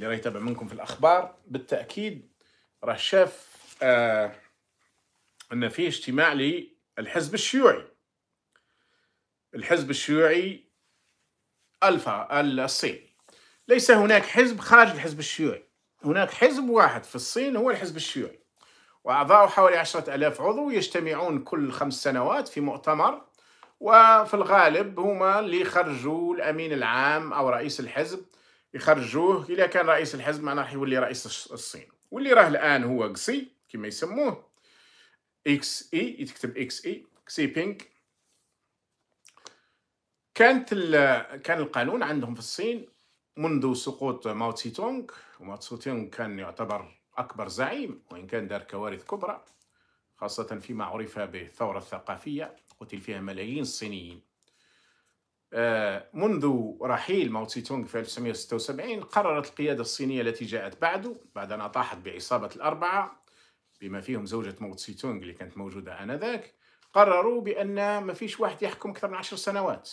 اللي راه يتابع منكم في الاخبار بالتاكيد راه شاف آه ان في اجتماع للحزب الشيوعي الحزب الشيوعي الفا الصيني ليس هناك حزب خارج الحزب الشيوعي هناك حزب واحد في الصين هو الحزب الشيوعي وأعضاؤه حوالي عشرة ألاف عضو يجتمعون كل خمس سنوات في مؤتمر وفي الغالب هما اللي خرجوا الأمين العام أو رئيس الحزب يخرجوه إذا كان رئيس الحزب معناه راح يولي رئيس الصين واللي راه الآن هو قصي كما يسموه إكس إي e، يتكتب إكس إي كسي بينك كانت كان القانون عندهم في الصين منذ سقوط ماو تسي تونغ وماو تسي تونغ كان يعتبر أكبر زعيم وإن كان دار كوارث كبرى خاصة فيما عرف بالثورة الثقافية قتل فيها ملايين الصينيين آه، منذ رحيل ماو تسي تونغ في 1976 قررت القيادة الصينية التي جاءت بعده بعد أن أطاحت بعصابة الأربعة بما فيهم زوجة ماو تسي تونغ اللي كانت موجودة آنذاك قرروا بأن ما فيش واحد يحكم أكثر من عشر سنوات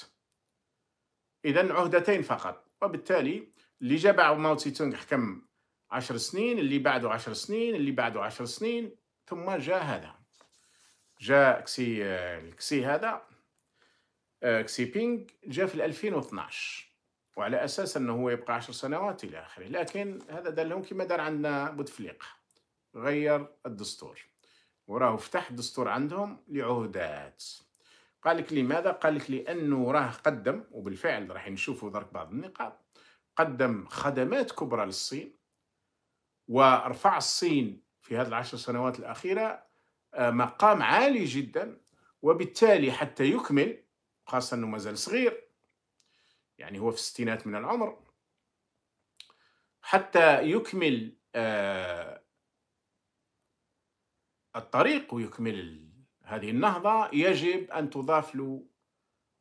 إذا عهدتين فقط وبالتالي اللي جاء ماو تسي تونغ حكم عشر سنين اللي بعده عشر سنين اللي بعده عشر سنين ثم جاء هذا جاء كسي آه، الكسي هذا آه، بينغ جاء في 2012 وعلى اساس انه هو يبقى 10 سنوات الى اخره لكن هذا دار لهم كما دار عندنا بوتفليقه غير الدستور وراه فتح الدستور عندهم لعهودات قال لك لماذا قال لك لانه راه قدم وبالفعل راح نشوفوا درك بعض النقاط قدم خدمات كبرى للصين ورفع الصين في هذه العشر سنوات الاخيره آه، مقام عالي جدا وبالتالي حتى يكمل خاصة أنه مازال صغير يعني هو في الستينات من العمر حتى يكمل آه، الطريق ويكمل هذه النهضة يجب أن تضاف له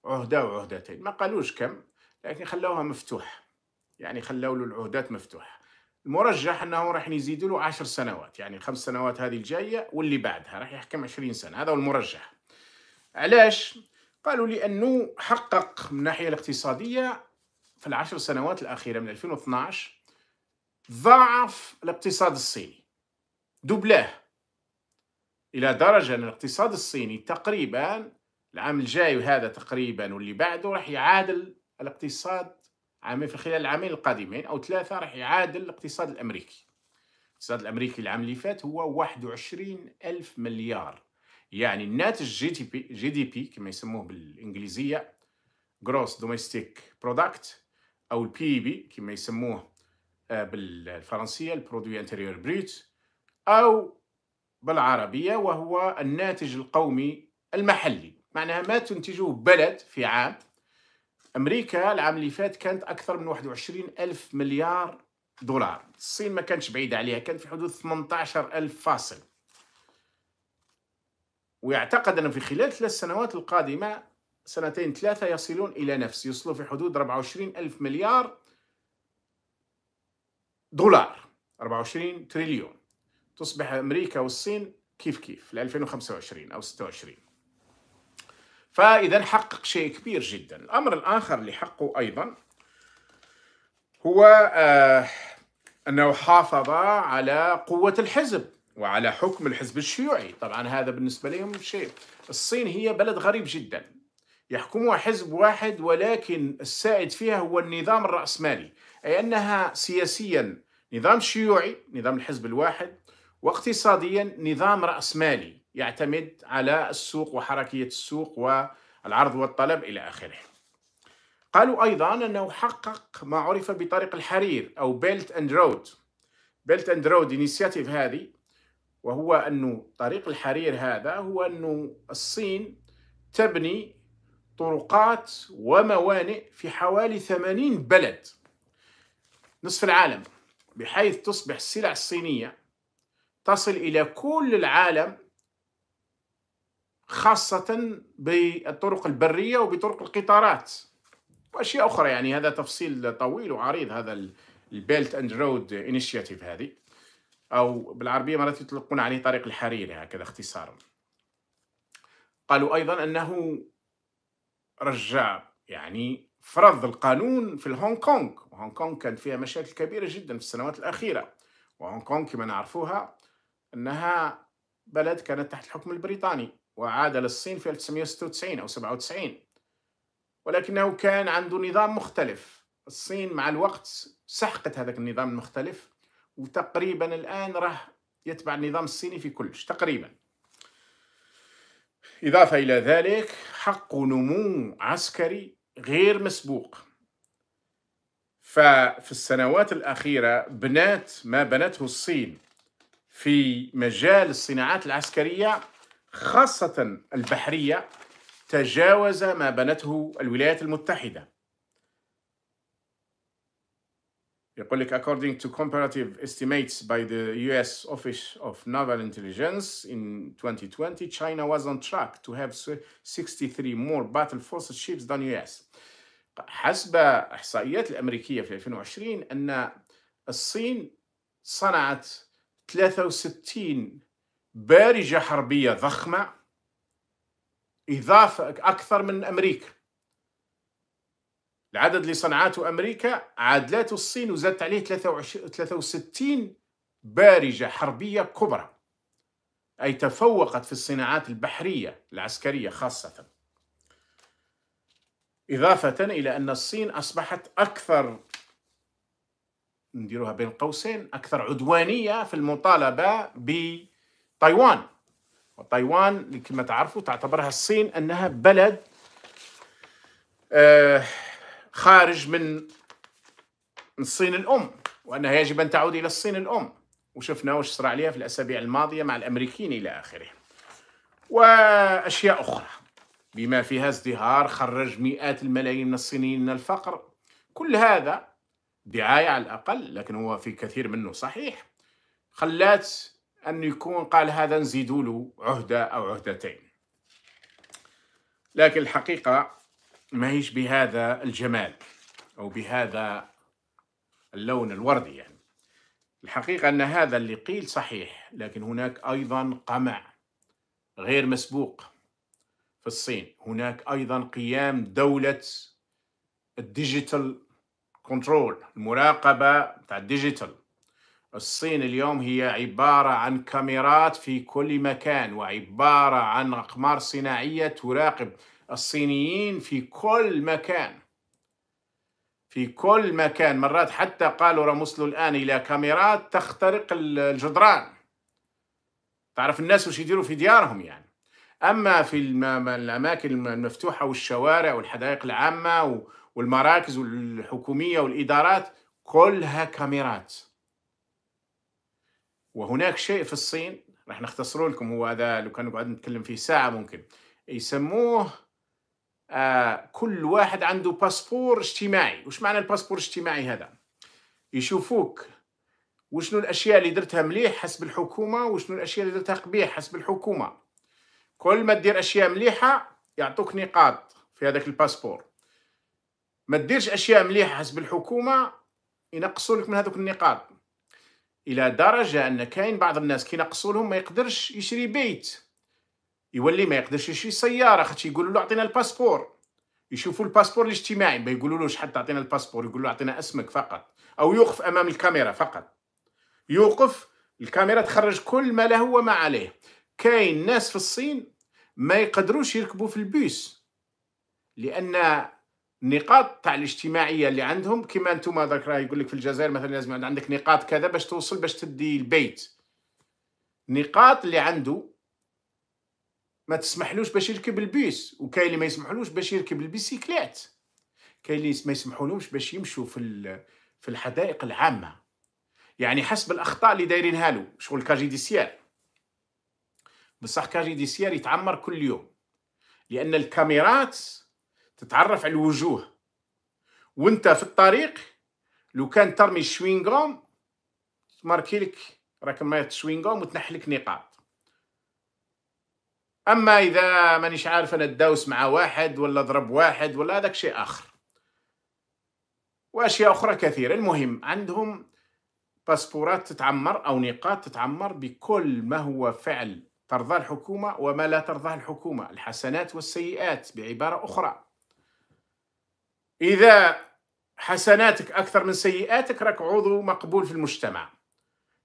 عهدة وعهدتين ما قالوش كم لكن خلوها مفتوح يعني خلوا له العهدات مفتوحة المرجح أنه راح يزيدوا له عشر سنوات يعني الخمس سنوات هذه الجاية واللي بعدها راح يحكم عشرين سنة هذا هو المرجح علاش قالوا لي أنه حقق من الناحية الاقتصادية في العشر سنوات الأخيرة من 2012 ضاعف الاقتصاد الصيني دوبلاه إلى درجة أن الاقتصاد الصيني تقريبا العام الجاي وهذا تقريبا واللي بعده راح يعادل الاقتصاد عامين في خلال العامين القادمين أو ثلاثة راح يعادل الاقتصاد الأمريكي الاقتصاد الأمريكي العام اللي فات هو 21 ألف مليار يعني الناتج جي دي بي جي دي بي كما يسموه بالانجليزيه جروس دوميستيك برودكت او البي بي e كما يسموه آه، بالفرنسيه البرودوي انتيريور بريت او بالعربيه وهو الناتج القومي المحلي معناها ما تنتجه بلد في عام امريكا العام اللي فات كانت اكثر من 21 الف مليار دولار الصين ما كانتش بعيده عليها كانت في حدود 18 الف فاصل ويعتقد أنه في خلال ثلاث سنوات القادمة سنتين ثلاثة يصلون إلى نفس يصلوا في حدود 24 ألف مليار دولار 24 تريليون تصبح أمريكا والصين كيف كيف ل 2025 أو 26 فإذا حقق شيء كبير جدا الأمر الآخر اللي حقه أيضا هو آه، أنه حافظ على قوة الحزب وعلى حكم الحزب الشيوعي طبعا هذا بالنسبة لهم شيء الصين هي بلد غريب جدا يحكمها حزب واحد ولكن السائد فيها هو النظام الرأسمالي أي أنها سياسيا نظام شيوعي نظام الحزب الواحد واقتصاديا نظام رأسمالي يعتمد على السوق وحركية السوق والعرض والطلب إلى آخره قالوا أيضا أنه حقق ما عرف بطريق الحرير أو بيلت أند رود بيلت أند رود إنيسياتيف هذه وهو أنه طريق الحرير هذا هو أنه الصين تبني طرقات وموانئ في حوالي 80 بلد نصف العالم بحيث تصبح السلع الصينية تصل إلى كل العالم خاصة بالطرق البرية وبطرق القطارات وأشياء أخرى يعني هذا تفصيل طويل وعريض هذا البيلت أند رود إنيشيتيف هذه أو بالعربية مرات يطلقون عليه طريق الحريري يعني هكذا اختصارا قالوا أيضا أنه رجع يعني فرض القانون في هونغ كونغ هونغ كونغ كان فيها مشاكل كبيرة جدا في السنوات الأخيرة وهونغ كونغ كما نعرفوها أنها بلد كانت تحت الحكم البريطاني وعاد للصين في 1996 أو 97 ولكنه كان عنده نظام مختلف الصين مع الوقت سحقت هذا النظام المختلف وتقريبا الآن راه يتبع النظام الصيني في كلش تقريبا إضافة إلى ذلك حق نمو عسكري غير مسبوق ففي السنوات الأخيرة بنات ما بنته الصين في مجال الصناعات العسكرية خاصة البحرية تجاوز ما بنته الولايات المتحدة يقول لك according to comparative estimates by the US Office of Naval Intelligence in 2020 China was on track to have 63 more battle force ships than US حسب احصائيات الامريكيه في 2020 ان الصين صنعت 63 بارجه حربيه ضخمه اضافه اكثر من امريكا العدد اللي صنعته أمريكا عادلاته الصين وزادت عليه 63 بارجة حربية كبرى أي تفوقت في الصناعات البحرية العسكرية خاصة إضافة إلى أن الصين أصبحت أكثر نديروها بين قوسين أكثر عدوانية في المطالبة بتايوان وتايوان كما تعرفوا تعتبرها الصين أنها بلد آه خارج من الصين الأم وأنها يجب أن تعود إلى الصين الأم وشفنا وش صار عليها في الأسابيع الماضية مع الأمريكيين إلى آخره وأشياء أخرى بما فيها ازدهار خرج مئات الملايين من الصينيين من الفقر كل هذا دعاية على الأقل لكن هو في كثير منه صحيح خلات أن يكون قال هذا نزيدوا له عهدة أو عهدتين لكن الحقيقة ما هيش بهذا الجمال أو بهذا اللون الوردي يعني الحقيقة أن هذا اللي قيل صحيح لكن هناك أيضا قمع غير مسبوق في الصين هناك أيضا قيام دولة الديجيتال كنترول المراقبة تاع الديجيتال الصين اليوم هي عبارة عن كاميرات في كل مكان وعبارة عن أقمار صناعية تراقب الصينيين في كل مكان في كل مكان مرات حتى قالوا رمسلوا وصلوا الان الى كاميرات تخترق الجدران تعرف الناس واش يديروا في ديارهم يعني اما في الاماكن المفتوحه والشوارع والحدائق العامه والمراكز الحكوميه والادارات كلها كاميرات وهناك شيء في الصين راح نختصر لكم هو هذا لو كان نقعد نتكلم فيه ساعه ممكن يسموه آه، كل واحد عنده باسبور اجتماعي وش معنى الباسبور الاجتماعي هذا يشوفوك وشنو الاشياء اللي درتها مليح حسب الحكومه وشنو الاشياء اللي درتها قبيح حسب الحكومه كل ما دير اشياء مليحه يعطوك نقاط في هذاك الباسبور ما تديرش اشياء مليحه حسب الحكومه ينقصوا لك من هذوك النقاط الى درجه ان كاين بعض الناس كي ينقصوا لهم ما يقدرش يشري بيت يولي ما يقدرش يشري سياره خاطر يقولوا له اعطينا الباسبور يشوفوا الباسبور الاجتماعي ما يقولولوش حتى اعطينا الباسبور يقول له اعطينا اسمك فقط او يوقف امام الكاميرا فقط يوقف الكاميرا تخرج كل ما له وما عليه كاين ناس في الصين ما يقدروش يركبوا في البيس لان النقاط تاع الاجتماعيه اللي عندهم كما انتم هذاك راه يقول لك في الجزائر مثلا لازم عندك نقاط كذا باش توصل باش تدي البيت نقاط اللي عنده ما تسمحلوش باش يركب البيس وكاين اللي ما يسمحلوش باش يركب البيسيكلات كاين اللي ما يسمحولهمش باش يمشوا في في الحدائق العامه يعني حسب الاخطاء اللي دايرينها له شغل كاجيديسيير بصح كاجيديسيير يتعمر كل يوم لان الكاميرات تتعرف على الوجوه وانت في الطريق لو كان ترمي الشوينغوم تماركي لك راك ما الشوينغوم وتنحلك نقاط اما اذا مانيش عارف انا داوس مع واحد ولا ضرب واحد ولا هذاك شيء اخر واشياء اخرى كثيره المهم عندهم باسبورات تتعمر او نقاط تتعمر بكل ما هو فعل ترضاه الحكومه وما لا ترضاه الحكومه الحسنات والسيئات بعباره اخرى اذا حسناتك اكثر من سيئاتك راك عضو مقبول في المجتمع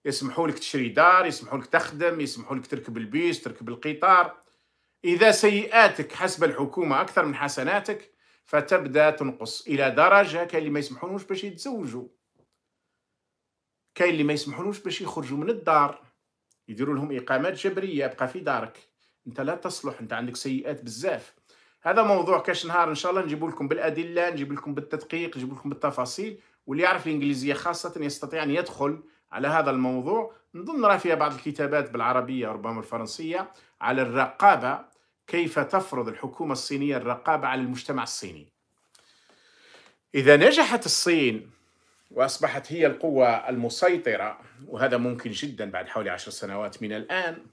يسمحوا لك تشري دار يسمحوا لك تخدم يسمحوا لك تركب البيس تركب القطار إذا سيئاتك حسب الحكومة أكثر من حسناتك فتبدأ تنقص إلى درجة كاين اللي ما يسمحونوش باش يتزوجوا كاين اللي ما يسمحونوش باش يخرجوا من الدار يديروا لهم إقامات جبرية ابقى في دارك أنت لا تصلح أنت عندك سيئات بزاف هذا موضوع كاش نهار إن شاء الله نجيب لكم بالأدلة نجيب لكم بالتدقيق نجيب لكم بالتفاصيل واللي يعرف الإنجليزية خاصة يستطيع أن يدخل على هذا الموضوع نظن راه فيها بعض الكتابات بالعربية ربما الفرنسية على الرقابة كيف تفرض الحكومة الصينية الرقابة على المجتمع الصيني إذا نجحت الصين وأصبحت هي القوة المسيطرة وهذا ممكن جدا بعد حوالي عشر سنوات من الآن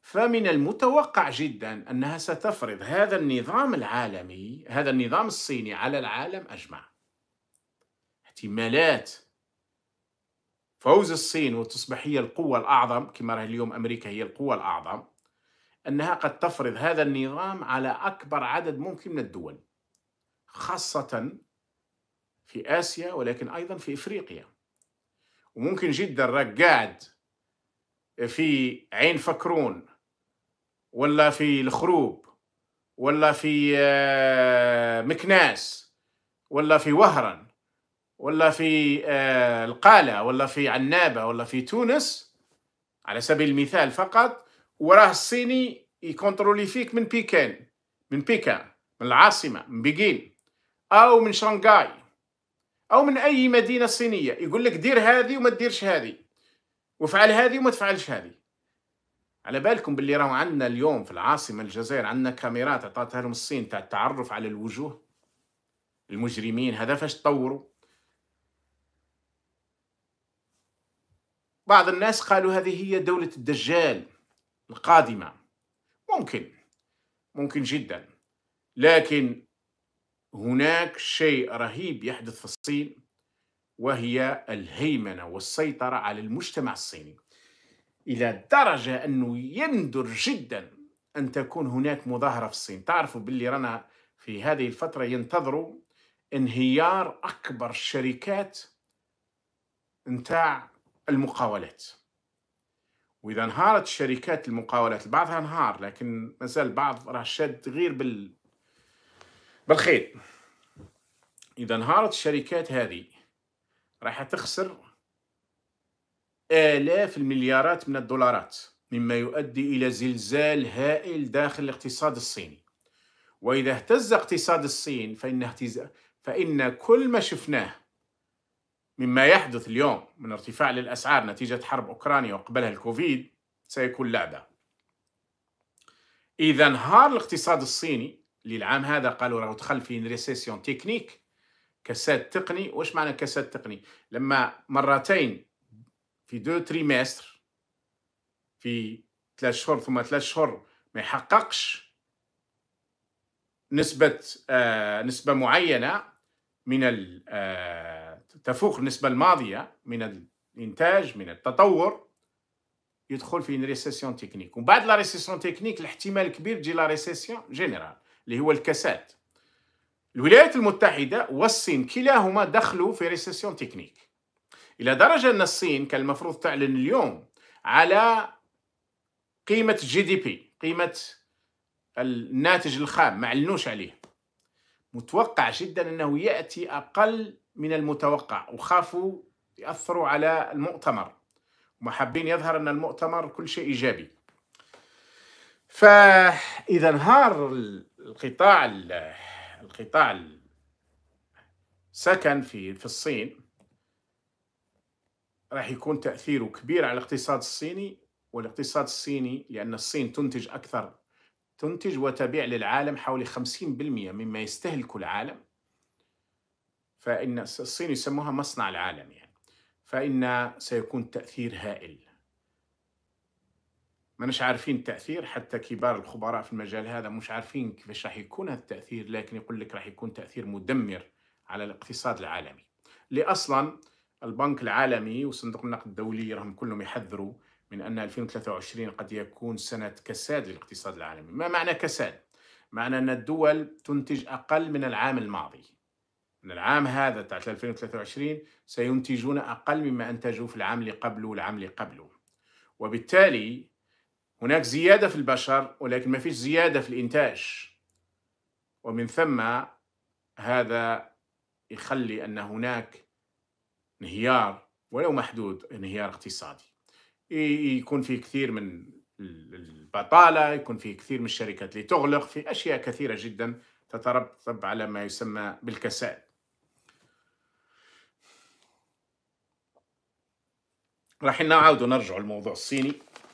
فمن المتوقع جدا أنها ستفرض هذا النظام العالمي هذا النظام الصيني على العالم أجمع احتمالات فوز الصين وتصبح هي القوة الأعظم كما رأي اليوم أمريكا هي القوة الأعظم أنها قد تفرض هذا النظام على أكبر عدد ممكن من الدول خاصة في آسيا ولكن أيضا في إفريقيا وممكن جدا راك قاعد في عين فكرون ولا في الخروب ولا في آه، مكناس ولا في وهران ولا في آه، القالة ولا في عنابة ولا في تونس على سبيل المثال فقط وراه الصيني يكونترولي فيك من بيكان من بيكان من العاصمه من بكين او من شنغهاي او من اي مدينه صينيه يقول لك دير هذه وما ديرش هذه وفعل هذه وما تفعلش هذه على بالكم باللي راهو عندنا اليوم في العاصمه الجزائر عندنا كاميرات عطاتها لهم الصين تاع التعرف على الوجوه المجرمين هذا فاش تطوروا بعض الناس قالوا هذه هي دولة الدجال القادمة ممكن ممكن جدا لكن هناك شيء رهيب يحدث في الصين وهي الهيمنة والسيطرة على المجتمع الصيني إلى درجة أنه يندر جدا أن تكون هناك مظاهرة في الصين تعرفوا باللي رنا في هذه الفترة ينتظروا انهيار أكبر الشركات نتاع المقاولات واذا انهارت الشركات المقاولات بعضها انهار لكن مازال بعض راه شاد غير بال بالخيط اذا انهارت الشركات هذه راح تخسر آلاف المليارات من الدولارات مما يؤدي إلى زلزال هائل داخل الاقتصاد الصيني وإذا اهتز اقتصاد الصين فإن, اهتز... فإن كل ما شفناه مما يحدث اليوم من ارتفاع للأسعار نتيجة حرب أوكرانيا وقبلها الكوفيد سيكون لعبة إذا انهار الاقتصاد الصيني للعام هذا قالوا راه دخل في ريسيسيون تكنيك كساد تقني واش معنى كساد تقني لما مرتين في دو تريمستر في ثلاث شهور ثم ثلاث شهور ما يحققش نسبة آه نسبة معينة من آه تفوق النسبة الماضية من الإنتاج من التطور يدخل في ريسيسيون تكنيك ومن بعد لا ريسيسيون تكنيك الاحتمال كبير تجي لا ريسيسيون جينيرال اللي هو الكساد الولايات المتحدة والصين كلاهما دخلوا في ريسيسيون تكنيك إلى درجة أن الصين كان المفروض تعلن اليوم على قيمة الجي دي بي قيمة الناتج الخام ما علنوش عليه متوقع جدا أنه يأتي أقل من المتوقع وخافوا يأثروا على المؤتمر ومحبين يظهر أن المؤتمر كل شيء إيجابي فإذا انهار القطاع القطاع السكن في في الصين راح يكون تأثيره كبير على الاقتصاد الصيني والاقتصاد الصيني لأن الصين تنتج أكثر تنتج وتبيع للعالم حوالي 50% مما يستهلكه العالم فإن الصين يسموها مصنع العالم يعني فإن سيكون تأثير هائل ما مش عارفين التأثير حتى كبار الخبراء في المجال هذا مش عارفين كيفاش راح يكون هذا التأثير لكن يقول لك راح يكون تأثير مدمر على الاقتصاد العالمي اللي أصلا البنك العالمي وصندوق النقد الدولي راهم كلهم يحذروا من أن 2023 قد يكون سنة كساد للاقتصاد العالمي ما معنى كساد؟ معنى أن الدول تنتج أقل من العام الماضي أن العام هذا تاع 2023 سينتجون أقل مما أنتجوا في العام اللي قبله والعام اللي قبله وبالتالي هناك زيادة في البشر ولكن ما فيش زيادة في الإنتاج ومن ثم هذا يخلي أن هناك انهيار ولو محدود انهيار اقتصادي يكون في كثير من البطالة يكون في كثير من الشركات اللي تغلق في أشياء كثيرة جدا تترتب على ما يسمى بالكساد راح نعاود ونرجع الموضوع الصيني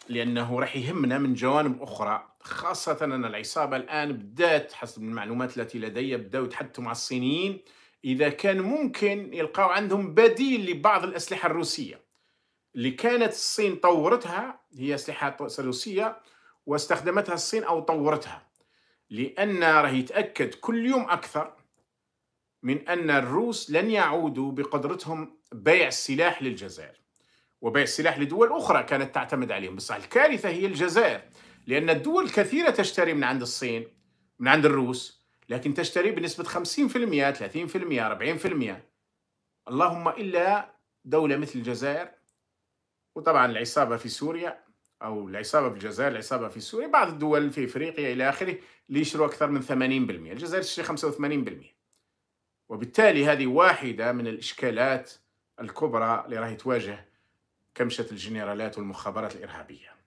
لانه راح يهمنا من جوانب اخرى خاصه ان العصابه الان بدات حسب المعلومات التي لدي بداوا يتحدثوا مع الصينيين اذا كان ممكن يلقاو عندهم بديل لبعض الاسلحه الروسيه اللي كانت الصين طورتها هي اسلحه روسيه واستخدمتها الصين او طورتها لان راه يتاكد كل يوم اكثر من ان الروس لن يعودوا بقدرتهم بيع السلاح للجزائر وبيع السلاح لدول أخرى كانت تعتمد عليهم بصح الكارثة هي الجزائر لأن الدول كثيرة تشتري من عند الصين من عند الروس لكن تشتري بنسبة 50% 30% 40% اللهم إلا دولة مثل الجزائر وطبعا العصابة في سوريا أو العصابة في الجزائر العصابة في سوريا بعض الدول في إفريقيا إلى آخره اللي يشتروا أكثر من 80% الجزائر تشتري 85% وبالتالي هذه واحدة من الإشكالات الكبرى اللي راهي تواجه كمشة الجنرالات والمخابرات الإرهابية